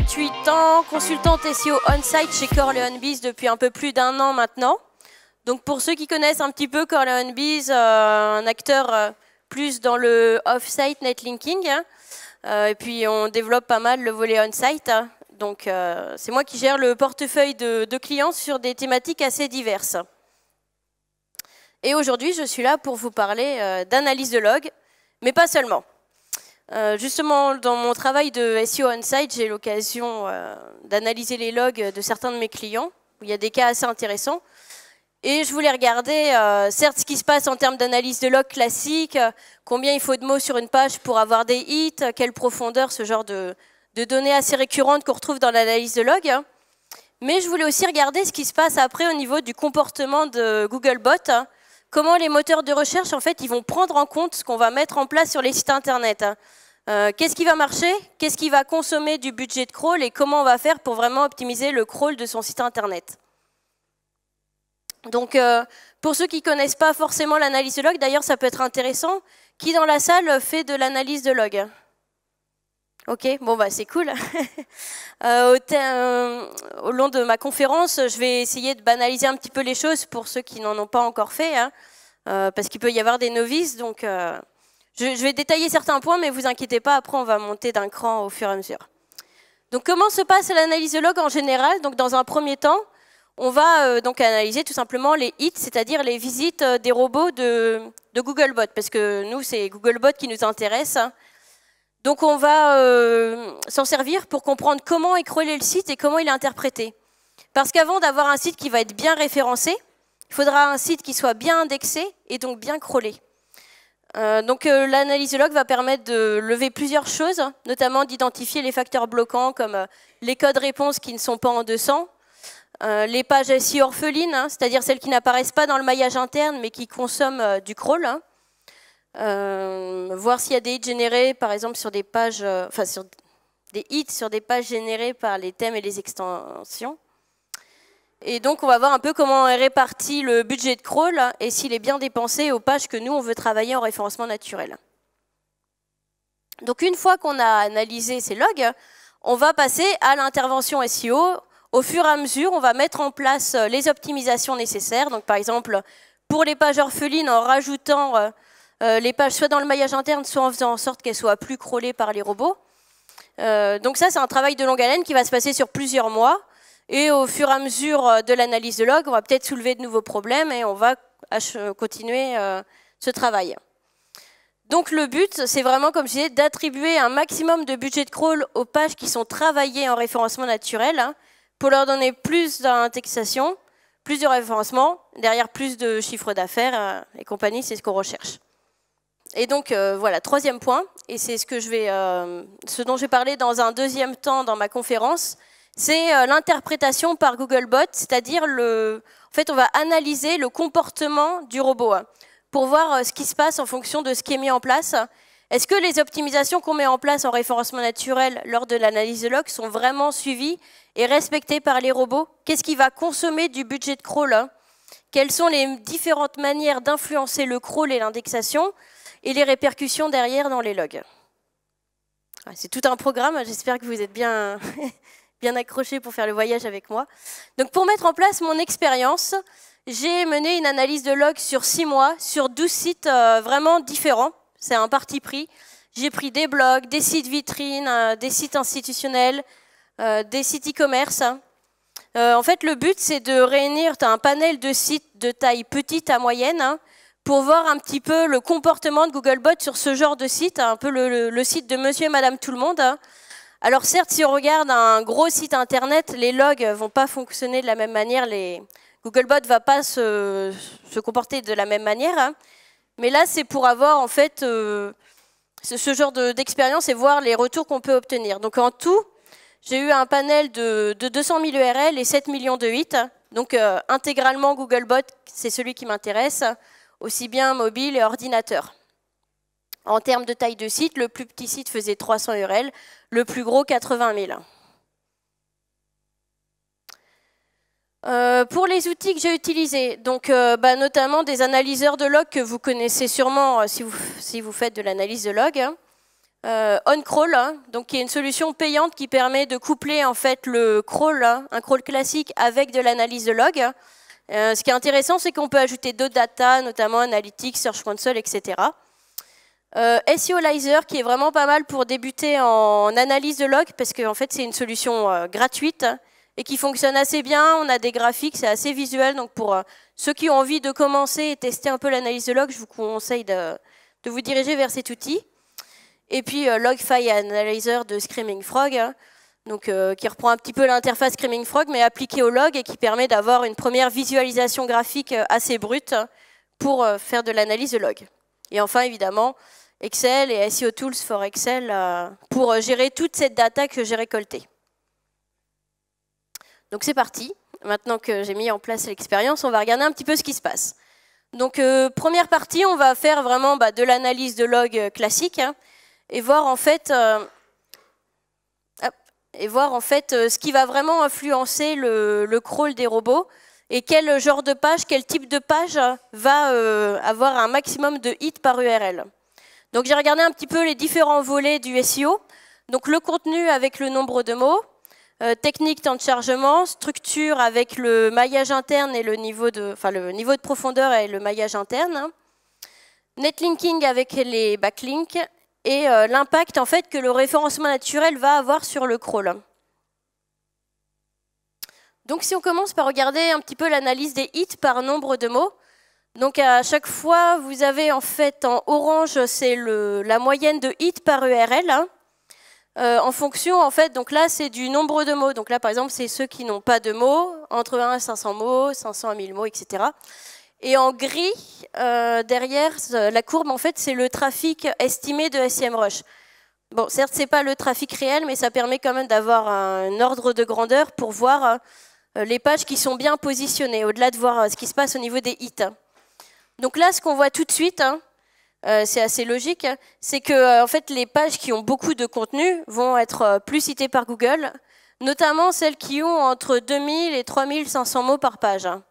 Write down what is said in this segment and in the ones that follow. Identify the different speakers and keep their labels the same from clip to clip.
Speaker 1: 28 ans, consultante SEO on-site chez Corleone depuis un peu plus d'un an maintenant. Donc pour ceux qui connaissent un petit peu Corleone euh, un acteur euh, plus dans le off-site netlinking, hein. euh, et puis on développe pas mal le volet on-site. Hein. donc c'est moi qui gère le portefeuille de, de clients sur des thématiques assez diverses. Et aujourd'hui, je suis là pour vous parler d'analyse de log, mais pas seulement. Euh, justement, dans mon travail de SEO on-site, j'ai l'occasion euh, d'analyser les logs de certains de mes clients, il y a des cas assez intéressants. Et je voulais regarder, euh, certes, ce qui se passe en termes d'analyse de log classique, combien il faut de mots sur une page pour avoir des hits, quelle profondeur, ce genre de, données assez récurrentes qu'on retrouve dans l'analyse de log. Mais je voulais aussi regarder ce qui se passe après au niveau du comportement de Googlebot, hein comment les moteurs de recherche, en fait, ils vont prendre en compte ce qu'on va mettre en place sur les sites Internet. Hein. Euh, qu'est-ce qui va marcher Qu'est-ce qui va consommer du budget de crawl Et comment on va faire pour vraiment optimiser le crawl de son site Internet donc, euh, pour ceux qui ne connaissent pas forcément l'analyse de log, d'ailleurs, ça peut être intéressant. Qui dans la salle fait de l'analyse de log Ok, bon bah c'est cool. Euh, euh, au, long de ma conférence, je vais essayer de banaliser un petit peu les choses pour ceux qui n'en ont pas encore fait, hein. euh, parce qu'il peut y avoir des novices. Donc, je, vais détailler certains points, mais vous inquiétez pas, après on va monter d'un cran au fur et à mesure. Donc, comment se passe l'analyse de log en général Donc, dans un premier temps, on va donc analyser tout simplement les hits, c'est-à-dire les visites des robots de, Googlebot, parce que nous c'est Googlebot qui nous intéresse. Hein. Donc on va euh, s'en servir pour comprendre comment est crawlé le site et comment il est interprété. Parce qu'avant d'avoir un site qui va être bien référencé, il faudra un site qui soit bien indexé et donc bien crawlé. Euh, donc l'analyse euh, l'analyse log va permettre de lever plusieurs choses, notamment d'identifier les facteurs bloquants comme les codes réponses qui ne sont pas en 200, les pages SI orphelines, hein, c'est-à-dire celles qui n'apparaissent pas dans le maillage interne mais qui consomment du crawl, hein. Euh, voir s'il y a des hits générés, par exemple, sur des pages, euh, enfin, sur des hits sur des pages générées par les thèmes et les extensions. Et donc, on va voir un peu comment est réparti le budget de crawl et s'il est bien dépensé aux pages que nous, on veut travailler en référencement naturel. Donc, une fois qu'on a analysé ces logs, on va passer à l'intervention SEO. Au fur et à mesure, on va mettre en place euh, les optimisations nécessaires. Donc, par exemple, pour les pages orphelines, en rajoutant euh, les pages soit dans le maillage interne, soit en faisant en sorte qu'elles soient plus crawlées par les robots. Euh, donc ça, c'est un travail de longue haleine qui va se passer sur plusieurs mois. Et au fur et à mesure euh, de l'analyse de log, on va peut-être soulever de nouveaux problèmes et on va continuer ce travail. Donc le but, c'est vraiment, comme je disais, d'attribuer un maximum de budget de crawl aux pages qui sont travaillées en référencement naturel hein, pour leur donner plus d'indexation, plus de référencement, derrière plus de chiffres d'affaires et compagnie, c'est ce qu'on recherche. Et donc euh, voilà, troisième point, et c'est euh, ce, dont je vais parler dans un deuxième temps dans ma conférence, c'est euh, l'interprétation par Googlebot, c'est-à-dire en fait on va analyser le comportement du robot hein, pour voir ce qui se passe en fonction de ce qui est mis en place. Est-ce que les optimisations qu'on met en place en référencement naturel lors de l'analyse de log sont vraiment suivies et respectées par les robots Qu'est-ce qui va consommer du budget de crawl hein? Quelles sont les différentes manières d'influencer le crawl et l'indexation et les répercussions derrière dans les logs. C'est tout un programme, j'espère que vous êtes bien, bien accrochés pour faire le voyage avec moi. Donc pour mettre en place mon expérience, j'ai mené une analyse de logs sur six mois, sur 12 sites euh, vraiment différents. C'est un parti pris. J'ai pris des blogs, des sites vitrines, euh, des sites institutionnels, euh, des sites e-commerce. en fait, le but, c'est de réunir un panel de sites de taille petite à moyenne hein, pour voir un petit peu le comportement de Googlebot sur ce genre de site, hein, un peu le, site de monsieur et madame tout le monde. Hein. Alors certes, si on regarde un gros site internet, les logs vont pas fonctionner de la même manière, les... Googlebot va pas se, comporter de la même manière, hein. mais là c'est pour avoir en fait euh, ce, genre d'expérience et voir les retours qu'on peut obtenir. Donc en tout, j'ai eu un panel de, 200 000 URL et 7 millions de hits, donc euh, intégralement Googlebot, c'est celui qui m'intéresse aussi bien mobile et ordinateur. En termes de taille de site, le plus petit site faisait 300 URL, le plus gros 80 000. Euh, pour les outils que j'ai utilisés, donc, euh, bah, notamment des analyseurs de log que vous connaissez sûrement euh, si, vous, faites de l'analyse de log. Hein. OnCrawl, hein, donc, qui est une solution payante qui permet de coupler en fait, le crawl, hein, un crawl classique, avec de l'analyse de log. Euh, ce qui est intéressant, c'est qu'on peut ajouter d'autres data, notamment Analytics, Search Console, etc. Euh, SEOlizer, qui est vraiment pas mal pour débuter en analyse de log, parce que fait, c'est une solution euh, gratuite et qui fonctionne assez bien. On a des graphiques, c'est assez visuel. Donc, pour euh, ceux qui ont envie de commencer et tester un peu l'analyse de log, je vous conseille de, vous diriger vers cet outil. Et puis, Logfile Analyzer de Screaming Frog. Hein donc, euh, qui reprend un petit peu l'interface Screaming Frog, mais appliquée au log et qui permet d'avoir une première visualisation graphique euh, assez brute pour euh, faire de l'analyse de log. Et enfin, évidemment, Excel et SEO Tools for Excel pour gérer toute cette data que j'ai récoltée. Donc c'est parti. Maintenant que j'ai mis en place l'expérience, on va regarder un petit peu ce qui se passe. Donc première partie, on va faire vraiment bah, de l'analyse de log classique hein, et voir en fait et voir en fait euh, ce qui va vraiment influencer le, crawl des robots et quel genre de page, quel type de page va euh, avoir un maximum de hits par URL. Donc j'ai regardé un petit peu les différents volets du SEO. Donc le contenu avec le nombre de mots, euh, technique temps de chargement, structure avec le maillage interne et le niveau de, enfin, le niveau de profondeur et le maillage interne, hein. netlinking avec les backlinks, et euh, l'impact en fait que le référencement naturel va avoir sur le crawl. Donc si on commence par regarder un petit peu l'analyse des hits par nombre de mots, donc à chaque fois vous avez en fait en orange c'est la moyenne de hits par URL e hein. euh, en fonction en fait donc là c'est du nombre de mots donc là par exemple c'est ceux qui n'ont pas de mots entre 1 à 500 mots, 500 à 1000 mots etc. Et en gris, euh, derrière euh, la courbe, en fait, c'est le trafic estimé de SEMrush. Bon, certes, ce n'est pas le trafic réel, mais ça permet quand même d'avoir un ordre de grandeur pour voir euh, les pages qui sont bien positionnées, au-delà de voir ce qui se passe au niveau des hits. Donc là, ce qu'on voit tout de suite, hein, c'est assez logique, c'est que en fait, les pages qui ont beaucoup de contenu vont être plus citées par Google, notamment celles qui ont entre 2000 et 3500 mots par page. Hein.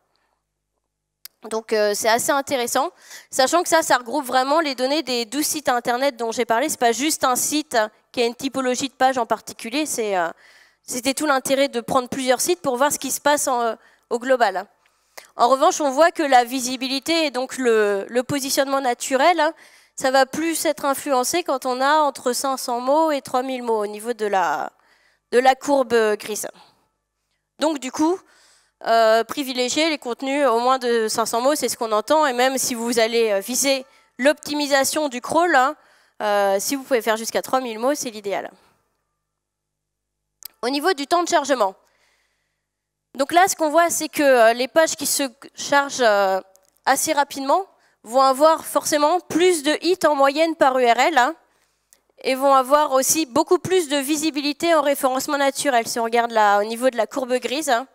Speaker 1: Donc euh, c'est assez intéressant, sachant que ça, ça regroupe vraiment les données des 12 sites internet dont j'ai parlé. C'est pas juste un site qui a une typologie de page en particulier. Euh, c'était tout l'intérêt de prendre plusieurs sites pour voir ce qui se passe euh, au global. En revanche, on voit que la visibilité et donc le, le, positionnement naturel, ça va plus être influencé quand on a entre 500 mots et 3000 mots au niveau de la, de la courbe grise. Donc du coup, euh, privilégier les contenus au moins de 500 mots, c'est ce qu'on entend. Et même si vous allez euh, viser l'optimisation du crawl, hein, euh, si vous pouvez faire jusqu'à 3000 mots, c'est l'idéal. Au niveau du temps de chargement. Donc là, ce qu'on voit, c'est que les pages qui se chargent assez rapidement vont avoir forcément plus de hits en moyenne par URL hein, et vont avoir aussi beaucoup plus de visibilité en référencement naturel. Si on regarde là au niveau de la courbe grise, hein.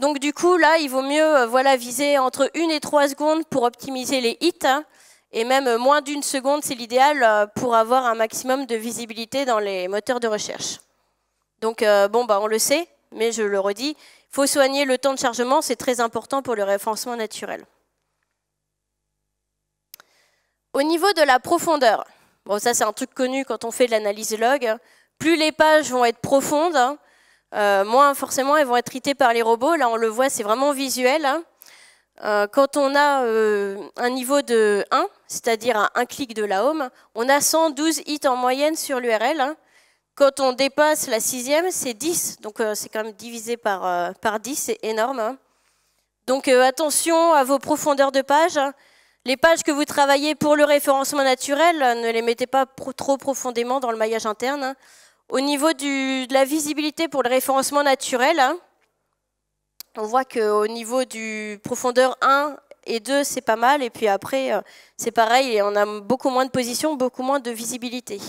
Speaker 1: Donc du coup, là, il vaut mieux euh, voilà, viser entre 1 et 3 secondes pour optimiser les hits, hein. et même euh, moins d'une seconde, c'est l'idéal euh, pour avoir un maximum de visibilité dans les moteurs de recherche. Donc bon, bah, on le sait, mais je le redis, il faut soigner le temps de chargement, c'est très important pour le référencement naturel. Au niveau de la profondeur, bon ça c'est un truc connu quand on fait de l'analyse log, hein. plus les pages vont être profondes, hein, euh, moins forcément, elles vont être traitées par les robots. Là, on le voit, c'est vraiment visuel. Hein. Euh, quand on a euh, un niveau de 1, c'est-à-dire à un clic de la home, on a 112 hits en moyenne sur l'URL. Hein. Quand on dépasse la sixième, c'est 10. Donc, c'est quand même divisé par, par 10, c'est énorme. Hein. Donc, attention à vos profondeurs de page. Les pages que vous travaillez pour le référencement naturel, ne les mettez pas trop profondément dans le maillage interne au niveau du, de la visibilité pour le référencement naturel, hein, on voit qu'au niveau du profondeur 1 et 2, c'est pas mal. Et puis après, euh, c'est pareil, on a beaucoup moins de position, beaucoup moins de visibilité.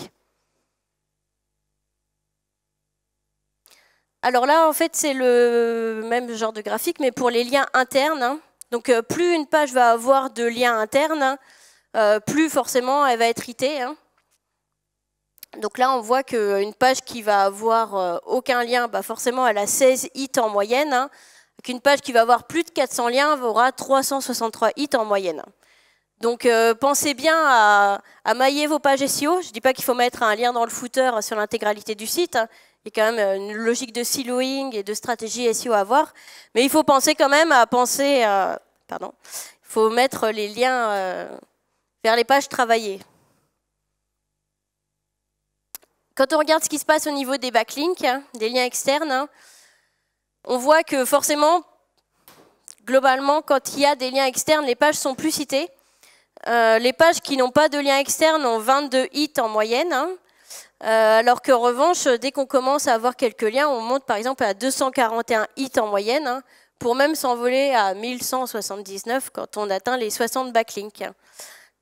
Speaker 1: Alors là, en fait, c'est le même genre de graphique, mais pour les liens internes. Hein. Donc euh, plus une page va avoir de liens internes, hein, euh, plus forcément elle va être itée. Donc là, on voit qu'une page qui va avoir euh, aucun lien, bah, forcément, elle a 16 hits en moyenne. Hein. Qu'une page qui va avoir plus de 400 liens aura 363 hits en moyenne. Donc euh, pensez bien à, mailler vos pages SEO. Je ne dis pas qu'il faut mettre un lien dans le footer sur l'intégralité du site. Hein. Il y a quand même euh, une logique de siloing et de stratégie SEO à avoir. Mais il faut penser quand même à penser... pardon. Il faut mettre les liens vers les pages travaillées. Quand on regarde ce qui se passe au niveau des backlinks, hein, des liens externes, hein, on voit que forcément, globalement, quand il y a des liens externes, les pages sont plus citées. Euh, les pages qui n'ont pas de liens externes ont 22 hits en moyenne, hein. euh, alors qu'en revanche, dès qu'on commence à avoir quelques liens, on monte par exemple à 241 hits en moyenne, pour même s'envoler à 1179 quand on atteint les 60 backlinks.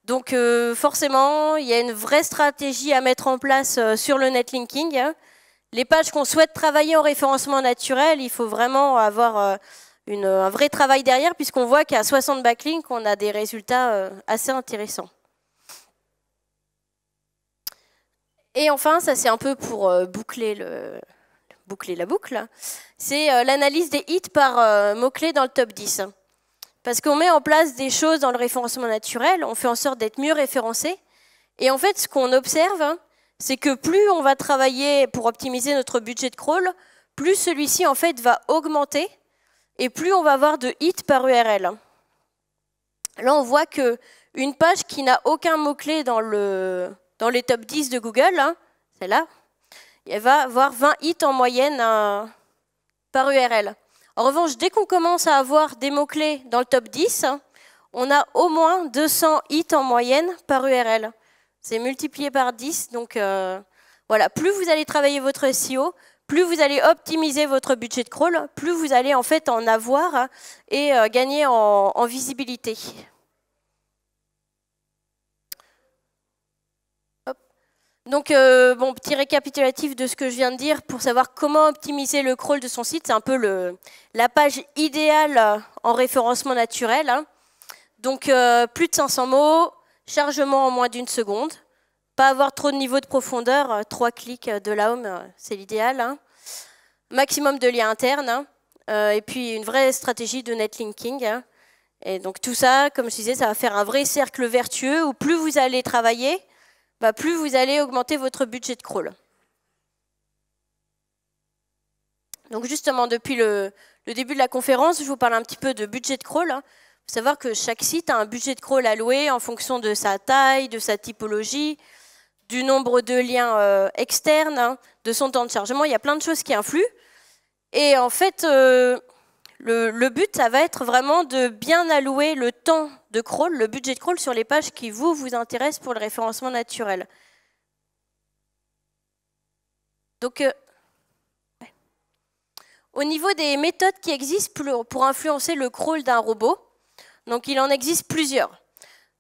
Speaker 1: Donc euh, forcément, il y a une vraie stratégie à mettre en place euh, sur le netlinking. Hein. Les pages qu'on souhaite travailler en référencement naturel, il faut vraiment avoir euh, un vrai travail derrière, puisqu'on voit qu'à 60 backlinks, on a des résultats assez intéressants. Et enfin, ça c'est un peu pour boucler, boucler, la boucle, c'est l'analyse des hits par mots-clés dans le top 10. Parce qu'on met en place des choses dans le référencement naturel, on fait en sorte d'être mieux référencé. Et en fait, ce qu'on observe, hein, c'est que plus on va travailler pour optimiser notre budget de crawl, plus celui-ci en fait va augmenter et plus on va avoir de hits par URL. Là, on voit que une page qui n'a aucun mot-clé dans, le, dans les top 10 de Google, hein, celle-là, elle va avoir 20 hits en moyenne hein, par URL. En revanche, dès qu'on commence à avoir des mots-clés dans le top 10, on a au moins 200 hits en moyenne par URL. C'est multiplié par 10, donc euh, voilà, plus vous allez travailler votre SEO, plus vous allez optimiser votre budget de crawl, plus vous allez en fait en avoir et euh, gagner en visibilité. Donc, euh, bon, petit récapitulatif de ce que je viens de dire pour savoir comment optimiser le crawl de son site. C'est un peu la page idéale en référencement naturel. Hein. Donc, euh, plus de 500 mots, chargement en moins d'une seconde, pas avoir trop de niveau de profondeur, euh, trois clics de la home, c'est l'idéal. Hein. Maximum de liens internes, hein. et puis une vraie stratégie de netlinking. Et donc, tout ça, comme je disais, ça va faire un vrai cercle vertueux où plus vous allez travailler, bah, plus vous allez augmenter votre budget de crawl. Donc justement, depuis le, début de la conférence, je vous parle un petit peu de budget de crawl. Il hein. faut savoir que chaque site a un budget de crawl alloué en fonction de sa taille, de sa typologie, du nombre de liens euh, externes, hein, de son temps de chargement. Il y a plein de choses qui influent. Et en fait, euh, le, but, ça va être vraiment de bien allouer le temps de crawl, le budget de crawl sur les pages qui vous, vous intéressent pour le référencement naturel. Donc, euh, au niveau des méthodes qui existent pour, influencer le crawl d'un robot, donc il en existe plusieurs.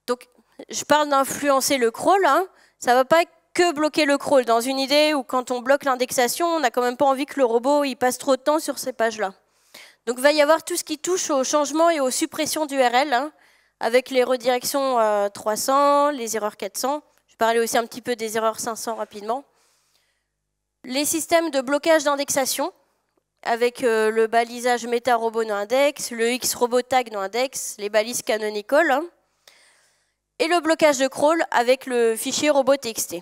Speaker 1: Donc, je parle d'influencer le crawl, hein. ça ne va pas que bloquer le crawl. Dans une idée où quand on bloque l'indexation, on n'a quand même pas envie que le robot il passe trop de temps sur ces pages-là. Donc il va y avoir tout ce qui touche au changement et aux suppressions d'URL, hein, avec les redirections 300, euh, les erreurs 400. Je vais parler aussi un petit peu des erreurs 500 rapidement. Les systèmes de blocage d'indexation, avec euh, le balisage meta robot no-index, le x-robot tag no-index, les balises canonical, hein, et le blocage de crawl avec le fichier robot.txt.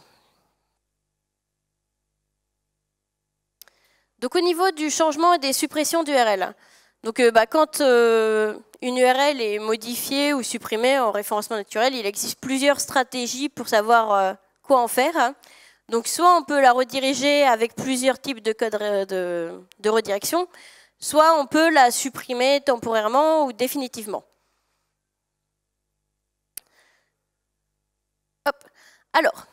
Speaker 1: Donc au niveau du changement et des suppressions d'URL, donc euh, bah, quand euh, une URL est modifiée ou supprimée en référencement naturel, il existe plusieurs stratégies pour savoir euh, quoi en faire. Hein. Donc soit on peut la rediriger avec plusieurs types de codes de, redirection, soit on peut la supprimer temporairement ou définitivement. Alors,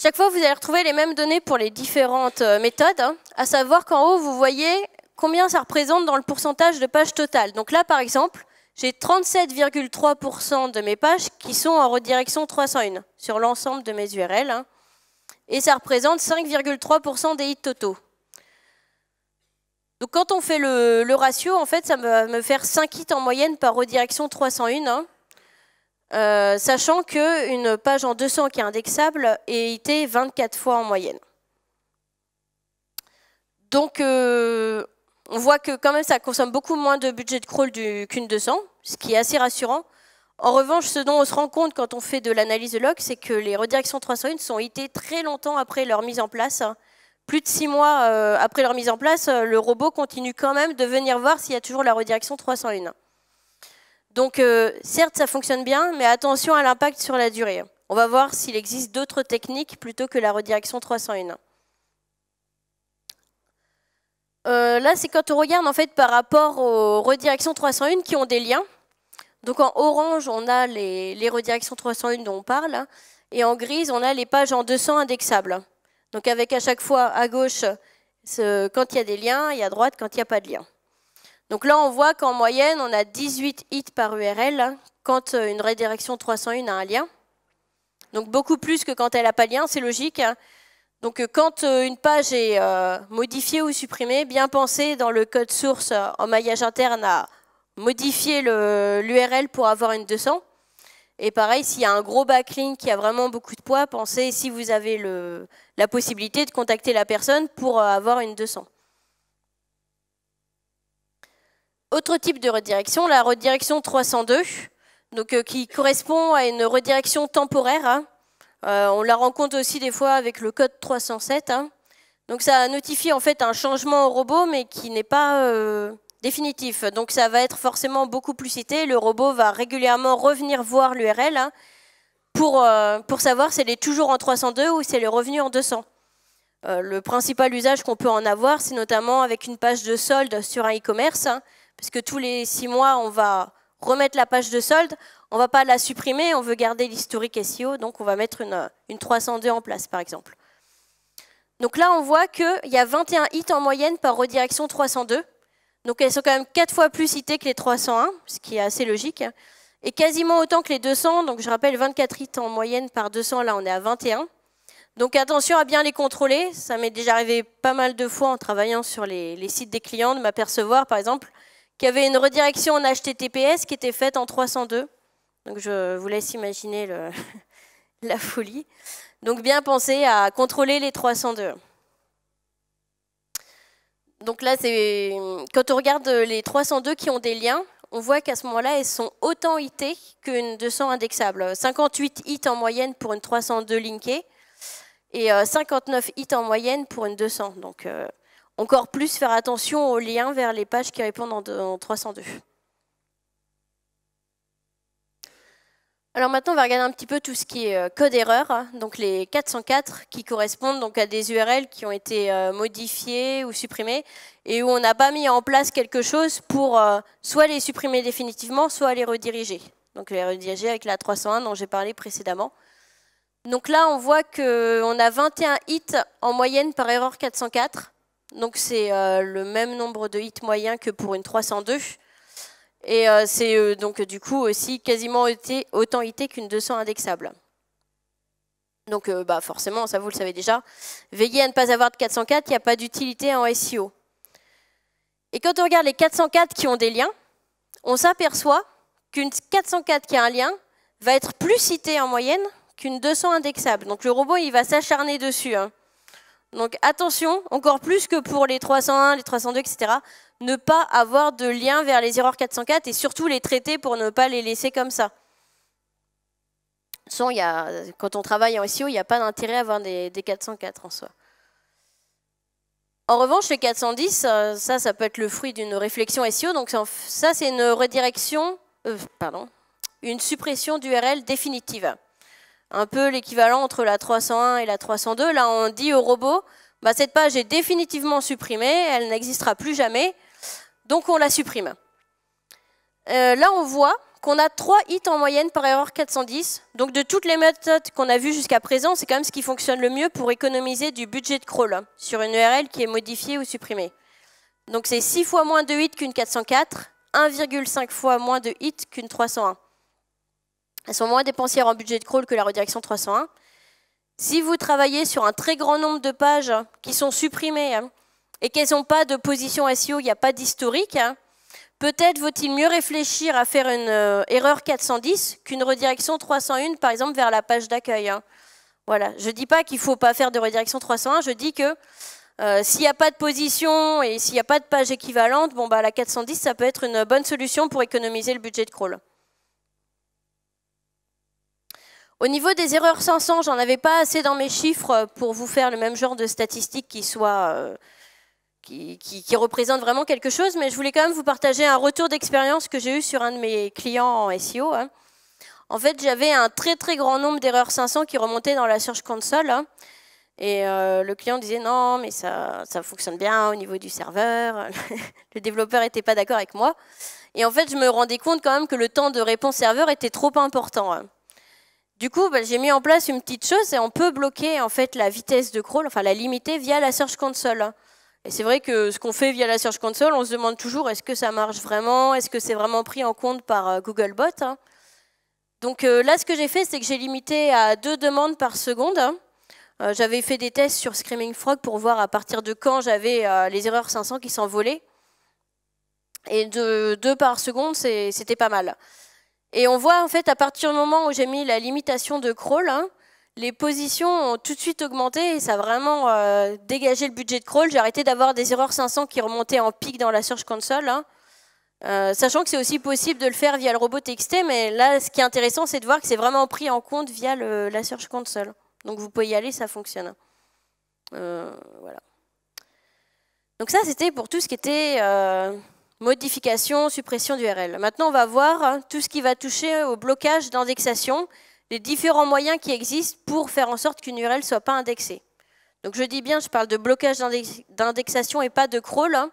Speaker 1: chaque fois, vous allez retrouver les mêmes données pour les différentes méthodes, hein, à savoir qu'en haut, vous voyez combien ça représente dans le pourcentage de pages totales. Donc là, par exemple, j'ai 37,3% de mes pages qui sont en redirection 301 sur l'ensemble de mes URL. Hein, et ça représente 5,3% des hits totaux. Donc quand on fait le, ratio, en fait, ça va me faire 5 hits en moyenne par redirection 301. Hein, euh, sachant qu'une page en 200 qui est indexable est hitée 24 fois en moyenne. Donc, euh, on voit que quand même ça consomme beaucoup moins de budget de crawl qu'une 200, ce qui est assez rassurant. En revanche, ce dont on se rend compte quand on fait de l'analyse de log, c'est que les redirections 301 sont été très longtemps après leur mise en place. Plus de six mois euh, après leur mise en place, euh, le robot continue quand même de venir voir s'il y a toujours la redirection 301. Donc euh, certes, ça fonctionne bien, mais attention à l'impact sur la durée. On va voir s'il existe d'autres techniques plutôt que la redirection 301. Euh, là, c'est quand on regarde en fait par rapport aux redirections 301 qui ont des liens. Donc en orange, on a les, redirections 301 dont on parle, et en grise, on a les pages en 200 indexables. Donc avec à chaque fois à gauche quand il y a des liens et à droite quand il n'y a pas de lien. Donc là, on voit qu'en moyenne, on a 18 hits par URL quand euh, une redirection 301 a un lien. Donc beaucoup plus que quand elle n'a pas de lien, c'est logique. Hein. Donc euh, quand euh, une page est euh, modifiée ou supprimée, bien penser dans le code source en maillage interne à modifier l'URL pour avoir une 200. Et pareil, s'il y a un gros backlink qui a vraiment beaucoup de poids, pensez si vous avez la possibilité de contacter la personne pour avoir une 200. Autre type de redirection, la redirection 302, donc, qui correspond à une redirection temporaire. Hein. Euh, on la rencontre aussi des fois avec le code 307. Hein. Donc ça notifie en fait un changement au robot, mais qui n'est pas euh, définitif. Donc ça va être forcément beaucoup plus cité. Le robot va régulièrement revenir voir l'URL hein, euh, pour, savoir si elle est toujours en 302 ou si elle est revenue en 200. le principal usage qu'on peut en avoir, c'est notamment avec une page de solde sur un e-commerce, hein, parce que tous les six mois, on va remettre la page de solde on ne va pas la supprimer, on veut garder l'historique SEO, donc on va mettre une, 302 en place, par exemple. Donc là, on voit qu'il y a 21 hits en moyenne par redirection 302. Donc elles sont quand même 4 fois plus citées que les 301, ce qui est assez logique. Et quasiment autant que les 200. Donc je rappelle 24 hits en moyenne par 200. Là, on est à 21. Donc attention à bien les contrôler. Ça m'est déjà arrivé pas mal de fois en travaillant sur les, les sites des clients de m'apercevoir, par exemple, qu'il y avait une redirection en HTTPS qui était faite en 302 donc je vous laisse imaginer la folie. Donc bien penser à contrôler les 302. Donc là, c'est quand on regarde les 302 qui ont des liens, on voit qu'à ce moment-là, elles sont autant itées qu'une 200 indexable. 58 hits en moyenne pour une 302 linkée et 59 euh, hits en moyenne pour une 200. Donc euh, encore plus faire attention aux liens vers les pages qui répondent en 302. Alors maintenant, on va regarder un petit peu tout ce qui est euh, code erreur, hein. donc les 404 qui correspondent donc à des URL qui ont été euh, modifiées ou supprimées et où on n'a pas mis en place quelque chose pour euh, soit les supprimer définitivement, soit les rediriger. Donc les rediriger avec la 301 dont j'ai parlé précédemment. Donc là, on voit qu'on a 21 hits en moyenne par erreur 404. Donc c'est le même nombre de hits moyens que pour une 302. Et euh, c'est euh, donc du coup aussi quasiment autant IT qu'une 200 indexable. Donc euh, bah, forcément, ça vous le savez déjà. Veillez à ne pas avoir de 404, il n'y a pas d'utilité en SEO. Et quand on regarde les 404 qui ont des liens, on s'aperçoit qu'une 404 qui a un lien va être plus citée en moyenne qu'une 200 indexable. Donc le robot, il va s'acharner dessus. Hein. Donc attention, encore plus que pour les 301, les 302, etc ne pas avoir de lien vers les erreurs 404 et surtout les traiter pour ne pas les laisser comme ça. quand on travaille en SEO, il n'y a pas d'intérêt à avoir des, 404 en soi. En revanche, les 410, euh, ça, ça peut être le fruit d'une réflexion SEO. Donc ça, c'est une redirection, euh, pardon, une suppression d'URL définitive. Un peu l'équivalent entre la 301 et la 302. Là, on dit au robot, bah, cette page est définitivement supprimée, elle n'existera plus jamais, donc on la supprime. Euh, là, on voit qu'on a 3 hits en moyenne par erreur 410. Donc de toutes les méthodes qu'on a vues jusqu'à présent, c'est quand même ce qui fonctionne le mieux pour économiser du budget de crawl sur une URL qui est modifiée ou supprimée. Donc c'est 6 fois moins de hits qu'une 404, 1,5 fois moins de hits qu'une 301. Elles sont moins dépensières en budget de crawl que la redirection 301. Si vous travaillez sur un très grand nombre de pages qui sont supprimées hein, et qu'elles n'ont pas de position SEO, il n'y a pas d'historique, hein, peut-être vaut-il mieux réfléchir à faire une euh, erreur 410 qu'une redirection 301, par exemple, vers la page d'accueil. Hein. Voilà. Je ne dis pas qu'il ne faut pas faire de redirection 301, je dis que euh, s'il n'y a pas de position et s'il n'y a pas de page équivalente, bon, bah, la 410, ça peut être une bonne solution pour économiser le budget de crawl. Au niveau des erreurs 500, j'en avais pas assez dans mes chiffres pour vous faire le même genre de statistiques euh, qui qui, représentent vraiment quelque chose, mais je voulais quand même vous partager un retour d'expérience que j'ai eu sur un de mes clients en SEO. Hein. En fait, j'avais un très très grand nombre d'erreurs 500 qui remontaient dans la Search Console. Hein. Et euh, le client disait non, mais ça, ça fonctionne bien au niveau du serveur. le développeur n'était pas d'accord avec moi. Et en fait, je me rendais compte quand même que le temps de réponse serveur était trop important. Hein. Du coup, bah, j'ai mis en place une petite chose et on peut bloquer en fait la vitesse de crawl, enfin la limiter via la Search Console. Et c'est vrai que ce qu'on fait via la Search Console, on se demande toujours est-ce que ça marche vraiment, est-ce que c'est vraiment pris en compte par euh, Googlebot. Hein? Donc euh, là, ce que j'ai fait, c'est que j'ai limité à deux demandes par seconde. Euh, j'avais fait des tests sur Screaming Frog pour voir à partir de quand j'avais les erreurs 500 qui s'envolaient. Et deux par seconde, c'était pas mal. Et on voit en fait à partir du moment où j'ai mis la limitation de crawl, hein, les positions ont tout de suite augmenté et ça a vraiment euh, dégagé le budget de crawl. J'ai arrêté d'avoir des erreurs 500 qui remontaient en pic dans la Search Console. Hein. Euh, sachant que c'est aussi possible de le faire via le robot TXT, mais là, ce qui est intéressant, c'est de voir que c'est vraiment pris en compte via la Search Console. Donc vous pouvez y aller, ça fonctionne. Euh, voilà. Donc ça, c'était pour tout ce qui était modification, suppression d'URL. Maintenant, on va voir hein, tout ce qui va toucher euh, au blocage d'indexation, les différents moyens qui existent pour faire en sorte qu'une URL ne soit pas indexée. Donc je dis bien, je parle de blocage d'indexation et pas de crawl, hein.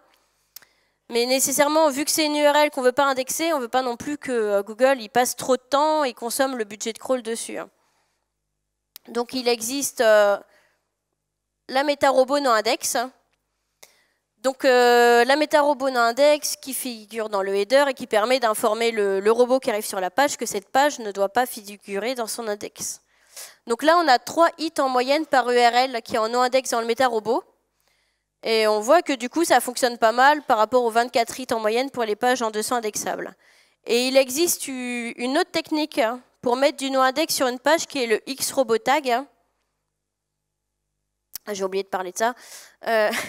Speaker 1: mais nécessairement, vu que c'est une URL qu'on ne veut pas indexer, on ne veut pas non plus que euh, Google y passe trop de temps et consomme le budget de crawl dessus. Hein. Donc il existe euh, la méta-robot non-index, donc euh, la méta robot index qui figure dans le header et qui permet d'informer le, robot qui arrive sur la page que cette page ne doit pas figurer dans son index. Donc là, on a trois hits en moyenne par URL qui est en non index dans le méta robot. Et on voit que du coup, ça fonctionne pas mal par rapport aux 24 hits en moyenne pour les pages en 200 indexables. Et il existe une autre technique hein, pour mettre du no-index sur une page qui est le x tag. J'ai oublié de parler de ça. Euh,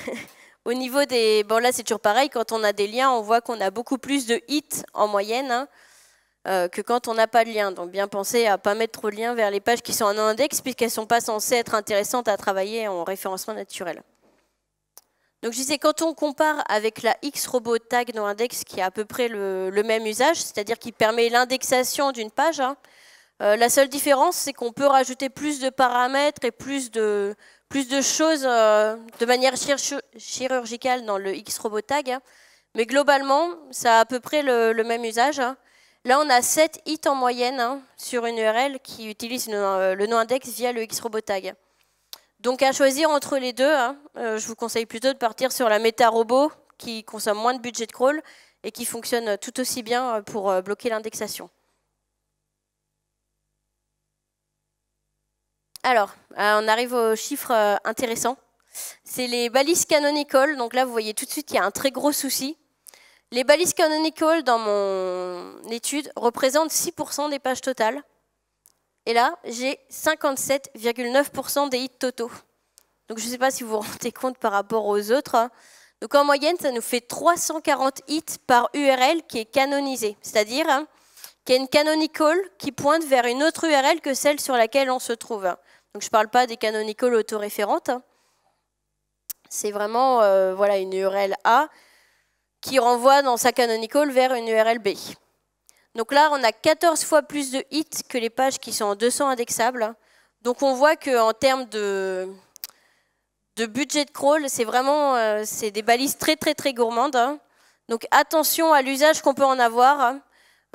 Speaker 1: Au niveau des... Bon là c'est toujours pareil, quand on a des liens, on voit qu'on a beaucoup plus de hits en moyenne hein, euh, que quand on n'a pas de lien. Donc bien penser à ne pas mettre trop de liens vers les pages qui sont en index puisqu'elles ne sont pas censées être intéressantes à travailler en référencement naturel. Donc je disais, quand on compare avec la X-Robot Tag dans Index, qui a à peu près le, même usage, c'est-à-dire qui permet l'indexation d'une page, hein, euh, la seule différence, c'est qu'on peut rajouter plus de paramètres et plus de plus de choses euh, de manière chirurgicale dans le X-Robot Tag, hein. mais globalement, ça a à peu près le, même usage. Hein. Là, on a 7 hits en moyenne hein, sur une URL qui utilise euh, le, nom index via le x robotag Donc à choisir entre les deux, euh, je vous conseille plutôt de partir sur la meta robot qui consomme moins de budget de crawl et qui fonctionne tout aussi bien pour bloquer l'indexation. Alors, euh, on arrive aux chiffres euh, intéressants. C'est les balises canonical. Donc là, vous voyez tout de suite qu'il y a un très gros souci. Les balises canonical, dans mon étude, représentent 6% des pages totales. Et là, j'ai 57,9% des hits totaux. Donc je ne sais pas si vous vous rendez compte par rapport aux autres. Hein. Donc en moyenne, ça nous fait 340 hits par URL qui est canonisé. c'est-à-dire hein, qu'il y a une canonical qui pointe vers une autre URL que celle sur laquelle on se trouve. Hein. Donc je ne parle pas des canonicals autoréférentes. Hein. C'est vraiment euh, voilà, une URL A qui renvoie dans sa canonical vers une URL B. Donc là, on a 14 fois plus de hits que les pages qui sont en 200 indexables. Hein. Donc on voit qu'en termes de, budget de crawl, c'est vraiment euh, des balises très très très gourmandes. Hein. Donc attention à l'usage qu'on peut en avoir.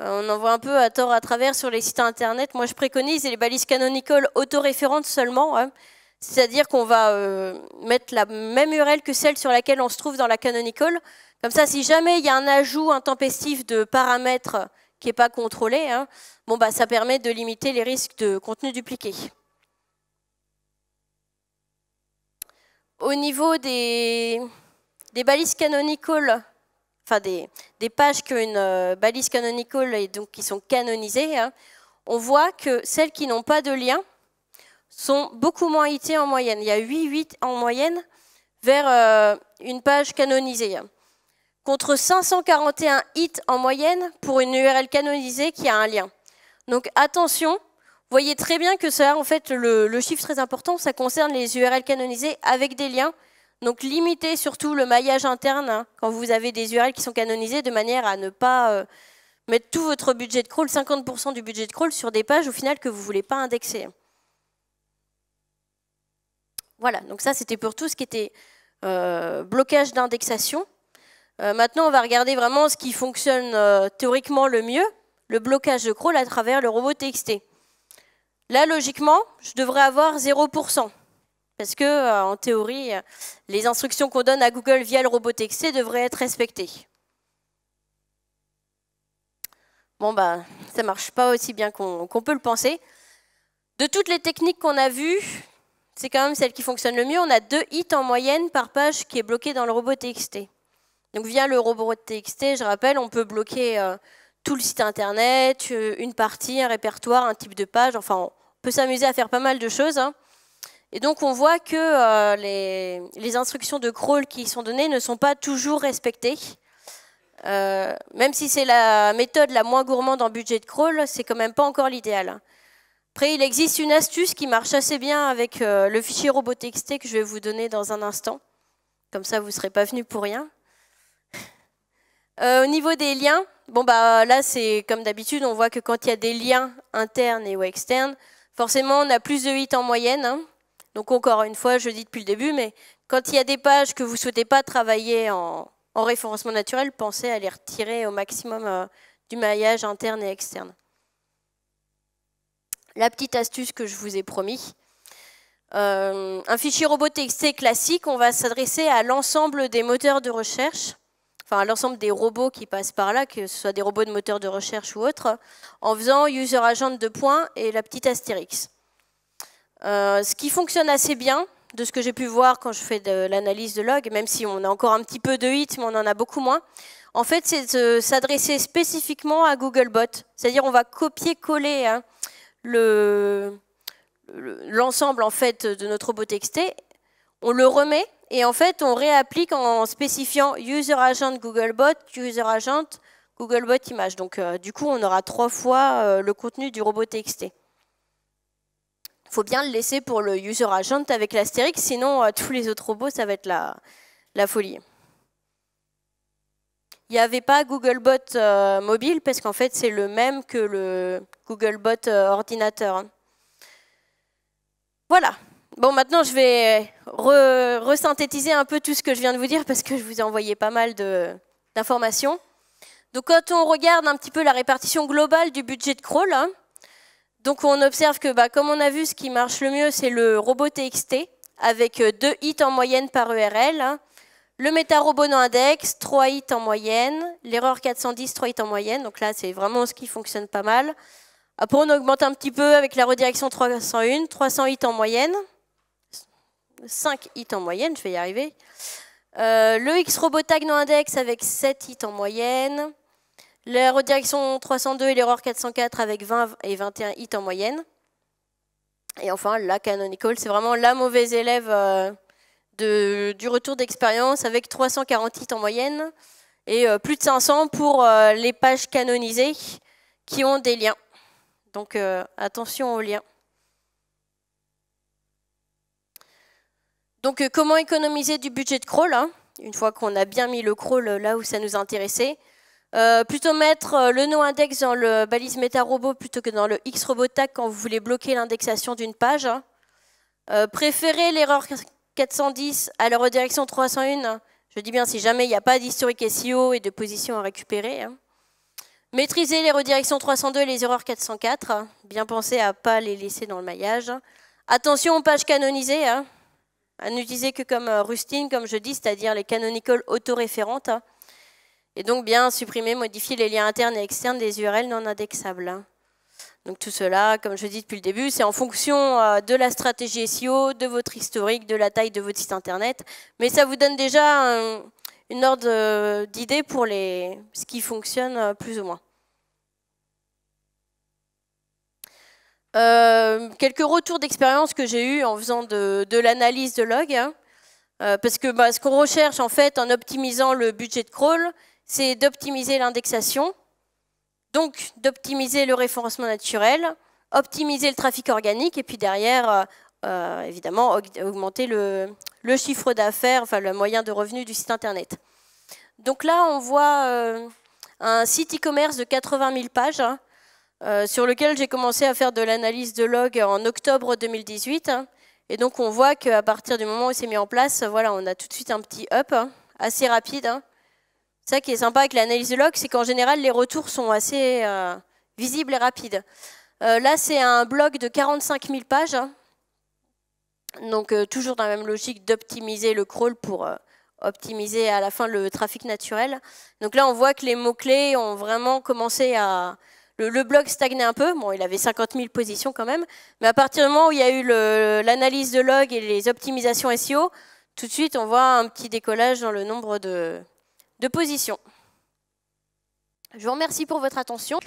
Speaker 1: Euh, on en voit un peu à tort à travers sur les sites internet. Moi, je préconise les balises canonicales autoréférentes seulement. Hein. C'est-à-dire qu'on va euh, mettre la même URL que celle sur laquelle on se trouve dans la canonical. Comme ça, si jamais il y a un ajout intempestif de paramètres qui n'est pas contrôlé, hein, bon, bah, ça permet de limiter les risques de contenu dupliqué. Au niveau des, balises canonicales, enfin des, pages qui ont une euh, balise canonical et donc qui sont canonisées, hein, on voit que celles qui n'ont pas de lien sont beaucoup moins hitées en moyenne. Il y a 8-8 en moyenne vers euh, une page canonisée. Hein, contre 541 hits en moyenne pour une URL canonisée qui a un lien. Donc attention, vous voyez très bien que ça, en fait, le, le chiffre très important, ça concerne les URL canonisées avec des liens donc limitez surtout le maillage interne hein, quand vous avez des URL qui sont canonisées de manière à ne pas euh, mettre tout votre budget de crawl, 50% du budget de crawl, sur des pages au final que vous ne voulez pas indexer. Voilà, donc ça c'était pour tout ce qui était euh, blocage d'indexation. Euh, maintenant on va regarder vraiment ce qui fonctionne théoriquement le mieux, le blocage de crawl à travers le robot TXT. Là logiquement, je devrais avoir 0%. Parce que, euh, en théorie, les instructions qu'on donne à Google via le robot TXT devraient être respectées. Bon, bah, ça marche pas aussi bien qu'on peut le penser. De toutes les techniques qu'on a vues, c'est quand même celle qui fonctionne le mieux. On a deux hits en moyenne par page qui est bloquée dans le robot TXT. Donc via le robot TXT, je rappelle, on peut bloquer euh, tout le site internet, euh, une partie, un répertoire, un type de page. Enfin, on peut s'amuser à faire pas mal de choses. Hein. Et donc on voit que euh, les, instructions de crawl qui sont données ne sont pas toujours respectées. Euh, même si c'est la méthode la moins gourmande en budget de crawl, c'est quand même pas encore l'idéal. Après, il existe une astuce qui marche assez bien avec euh, le fichier Robot.txt que je vais vous donner dans un instant. Comme ça, vous ne serez pas venu pour rien. au niveau des liens, bon bah là c'est comme d'habitude, on voit que quand il y a des liens internes et ou externes, forcément on a plus de 8 en moyenne. Hein. Donc encore une fois, je dis depuis le début, mais quand il y a des pages que vous ne souhaitez pas travailler en, référencement naturel, pensez à les retirer au maximum euh, du maillage interne et externe. La petite astuce que je vous ai promis. Euh, un fichier robot texté classique, on va s'adresser à l'ensemble des moteurs de recherche, enfin à l'ensemble des robots qui passent par là, que ce soit des robots de moteurs de recherche ou autres, en faisant user agent de points et la petite astérix. Euh, ce qui fonctionne assez bien, de ce que j'ai pu voir quand je fais de l'analyse de log, même si on a encore un petit peu de hits, mais on en a beaucoup moins, en fait, c'est de s'adresser spécifiquement à Googlebot. C'est-à-dire, on va copier-coller hein, l'ensemble en fait, de notre robot texté, on le remet, et en fait, on réapplique en spécifiant user agent Googlebot, user agent Googlebot image. Donc, euh, du coup, on aura trois fois euh, le contenu du robot texté faut bien le laisser pour le user agent avec l'astérix, sinon euh, tous les autres robots, ça va être la, la folie. Il n'y avait pas Googlebot euh, mobile, parce qu'en fait, c'est le même que le Googlebot euh, ordinateur. Voilà. Bon, maintenant, je vais resynthétiser un peu tout ce que je viens de vous dire, parce que je vous ai envoyé pas mal d'informations. Donc, quand on regarde un petit peu la répartition globale du budget de crawl, hein, donc on observe que, bah, comme on a vu, ce qui marche le mieux, c'est le robot TXT, avec 2 euh, hits en moyenne par URL, e hein. le métarobot no index, 3 hits en moyenne, l'erreur 410, 3 hits en moyenne, donc là c'est vraiment ce qui fonctionne pas mal. Après on augmente un petit peu avec la redirection 301, 300 hits en moyenne, 5 hits en moyenne, je vais y arriver. Euh, le X-Robot tag no index avec 7 hits en moyenne, la redirection 302 et l'erreur 404 avec 20 et 21 hits en moyenne. Et enfin, la canonical, c'est vraiment la mauvaise élève euh, du retour d'expérience avec 340 hits en moyenne et euh, plus de 500 pour euh, les pages canonisées qui ont des liens. Donc attention aux liens. Donc comment économiser du budget de crawl hein Une fois qu'on a bien mis le crawl là où ça nous intéressait, euh, plutôt mettre euh, le nom index dans le balise meta robot plutôt que dans le x tag quand vous voulez bloquer l'indexation d'une page. Hein. Euh, préférez l'erreur 410 à la redirection 301. Je dis bien si jamais il n'y a pas d'historique SEO et de position à récupérer. Hein. Maîtriser les redirections 302 et les erreurs 404. Bien penser à ne pas les laisser dans le maillage. Attention aux pages canonisées. Hein, à n'utiliser que comme rustine, comme je dis, c'est-à-dire les canonical autoréférentes. Hein. Et donc bien supprimer, modifier les liens internes et externes des URL non indexables. Donc tout cela, comme je dis depuis le début, c'est en fonction euh, de la stratégie SEO, de votre historique, de la taille de votre site internet. Mais ça vous donne déjà une ordre euh, d'idée pour les, ce qui fonctionne euh, plus ou moins. quelques retours d'expérience que j'ai eu en faisant de, l'analyse de log, hein. parce que bah, ce qu'on recherche en fait en optimisant le budget de crawl, c'est d'optimiser l'indexation, donc d'optimiser le référencement naturel, optimiser le trafic organique, et puis derrière, euh, euh, évidemment, augmenter le, chiffre d'affaires, enfin le moyen de revenu du site Internet. Donc là, on voit euh, un site e-commerce de 80 000 pages, hein, sur lequel j'ai commencé à faire de l'analyse de log en octobre 2018. Hein, et donc on voit qu'à partir du moment où c'est mis en place, voilà, on a tout de suite un petit up hein, assez rapide ça qui est sympa avec l'analyse de log, c'est qu'en général, les retours sont assez euh, visibles et rapides. Euh, là, c'est un blog de 45 000 pages. Hein. Donc, euh, toujours dans la même logique d'optimiser le crawl pour optimiser à la fin le trafic naturel. Donc là, on voit que les mots-clés ont vraiment commencé à... Le, le, blog stagnait un peu. Bon, il avait 50 000 positions quand même. Mais à partir du moment où il y a eu l'analyse de log et les optimisations SEO, tout de suite, on voit un petit décollage dans le nombre de, de position. Je vous remercie pour votre attention.